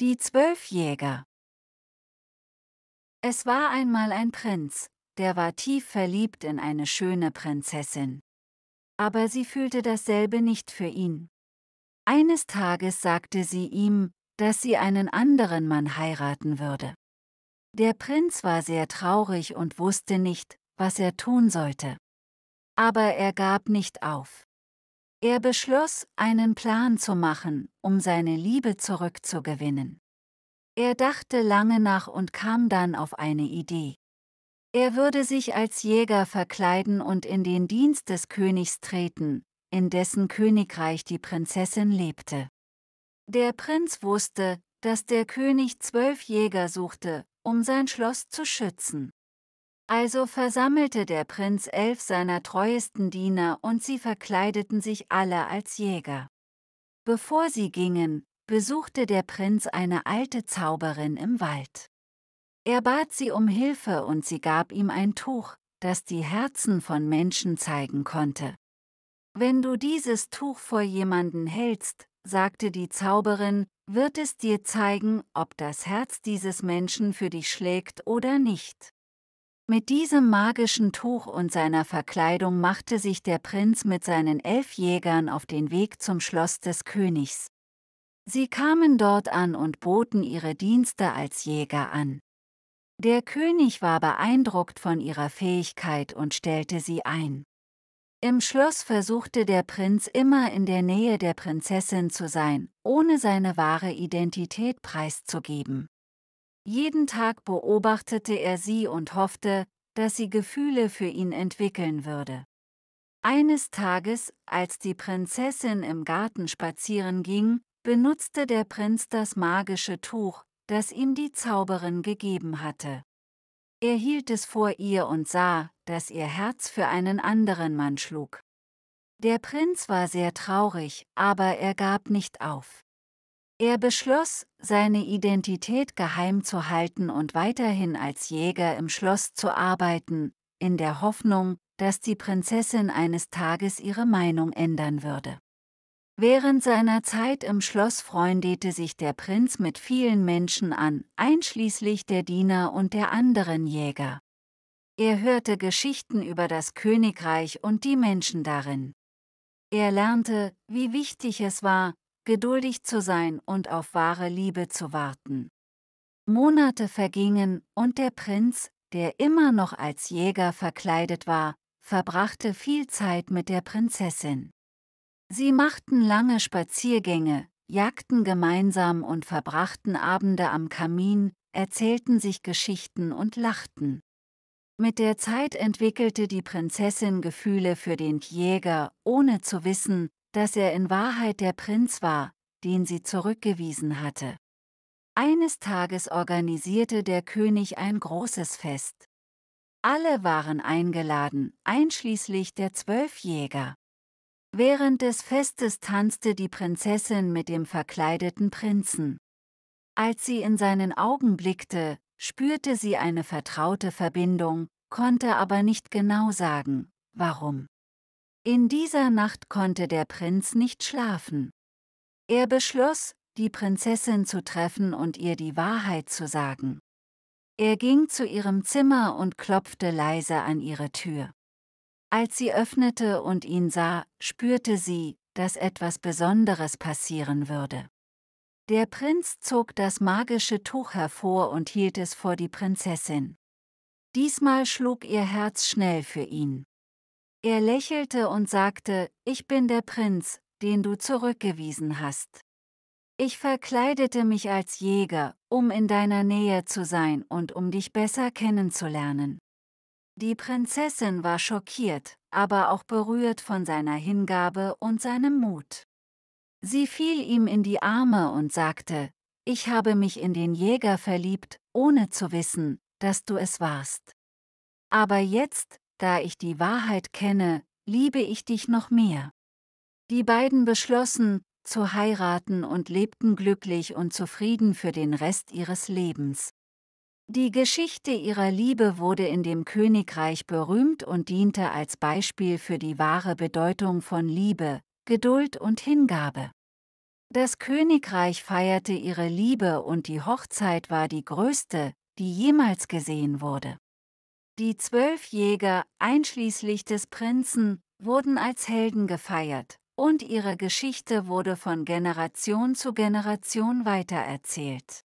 Die zwölf Jäger Es war einmal ein Prinz, der war tief verliebt in eine schöne Prinzessin. Aber sie fühlte dasselbe nicht für ihn. Eines Tages sagte sie ihm, dass sie einen anderen Mann heiraten würde. Der Prinz war sehr traurig und wusste nicht, was er tun sollte. Aber er gab nicht auf. Er beschloss, einen Plan zu machen, um seine Liebe zurückzugewinnen. Er dachte lange nach und kam dann auf eine Idee. Er würde sich als Jäger verkleiden und in den Dienst des Königs treten, in dessen Königreich die Prinzessin lebte. Der Prinz wusste, dass der König zwölf Jäger suchte, um sein Schloss zu schützen. Also versammelte der Prinz elf seiner treuesten Diener und sie verkleideten sich alle als Jäger. Bevor sie gingen, besuchte der Prinz eine alte Zauberin im Wald. Er bat sie um Hilfe und sie gab ihm ein Tuch, das die Herzen von Menschen zeigen konnte. Wenn du dieses Tuch vor jemanden hältst, sagte die Zauberin, wird es dir zeigen, ob das Herz dieses Menschen für dich schlägt oder nicht. Mit diesem magischen Tuch und seiner Verkleidung machte sich der Prinz mit seinen elf Jägern auf den Weg zum Schloss des Königs. Sie kamen dort an und boten ihre Dienste als Jäger an. Der König war beeindruckt von ihrer Fähigkeit und stellte sie ein. Im Schloss versuchte der Prinz immer in der Nähe der Prinzessin zu sein, ohne seine wahre Identität preiszugeben. Jeden Tag beobachtete er sie und hoffte, dass sie Gefühle für ihn entwickeln würde. Eines Tages, als die Prinzessin im Garten spazieren ging, benutzte der Prinz das magische Tuch, das ihm die Zauberin gegeben hatte. Er hielt es vor ihr und sah, dass ihr Herz für einen anderen Mann schlug. Der Prinz war sehr traurig, aber er gab nicht auf. Er beschloss, seine Identität geheim zu halten und weiterhin als Jäger im Schloss zu arbeiten, in der Hoffnung, dass die Prinzessin eines Tages ihre Meinung ändern würde. Während seiner Zeit im Schloss freundete sich der Prinz mit vielen Menschen an, einschließlich der Diener und der anderen Jäger. Er hörte Geschichten über das Königreich und die Menschen darin. Er lernte, wie wichtig es war, geduldig zu sein und auf wahre Liebe zu warten. Monate vergingen, und der Prinz, der immer noch als Jäger verkleidet war, verbrachte viel Zeit mit der Prinzessin. Sie machten lange Spaziergänge, jagten gemeinsam und verbrachten Abende am Kamin, erzählten sich Geschichten und lachten. Mit der Zeit entwickelte die Prinzessin Gefühle für den Jäger, ohne zu wissen, dass er in Wahrheit der Prinz war, den sie zurückgewiesen hatte. Eines Tages organisierte der König ein großes Fest. Alle waren eingeladen, einschließlich der zwölf Jäger. Während des Festes tanzte die Prinzessin mit dem verkleideten Prinzen. Als sie in seinen Augen blickte, spürte sie eine vertraute Verbindung, konnte aber nicht genau sagen, warum. In dieser Nacht konnte der Prinz nicht schlafen. Er beschloss, die Prinzessin zu treffen und ihr die Wahrheit zu sagen. Er ging zu ihrem Zimmer und klopfte leise an ihre Tür. Als sie öffnete und ihn sah, spürte sie, dass etwas Besonderes passieren würde. Der Prinz zog das magische Tuch hervor und hielt es vor die Prinzessin. Diesmal schlug ihr Herz schnell für ihn. Er lächelte und sagte, ich bin der Prinz, den du zurückgewiesen hast. Ich verkleidete mich als Jäger, um in deiner Nähe zu sein und um dich besser kennenzulernen. Die Prinzessin war schockiert, aber auch berührt von seiner Hingabe und seinem Mut. Sie fiel ihm in die Arme und sagte, ich habe mich in den Jäger verliebt, ohne zu wissen, dass du es warst. Aber jetzt, da ich die Wahrheit kenne, liebe ich dich noch mehr. Die beiden beschlossen, zu heiraten und lebten glücklich und zufrieden für den Rest ihres Lebens. Die Geschichte ihrer Liebe wurde in dem Königreich berühmt und diente als Beispiel für die wahre Bedeutung von Liebe, Geduld und Hingabe. Das Königreich feierte ihre Liebe und die Hochzeit war die größte, die jemals gesehen wurde. Die zwölf Jäger, einschließlich des Prinzen, wurden als Helden gefeiert, und ihre Geschichte wurde von Generation zu Generation weitererzählt.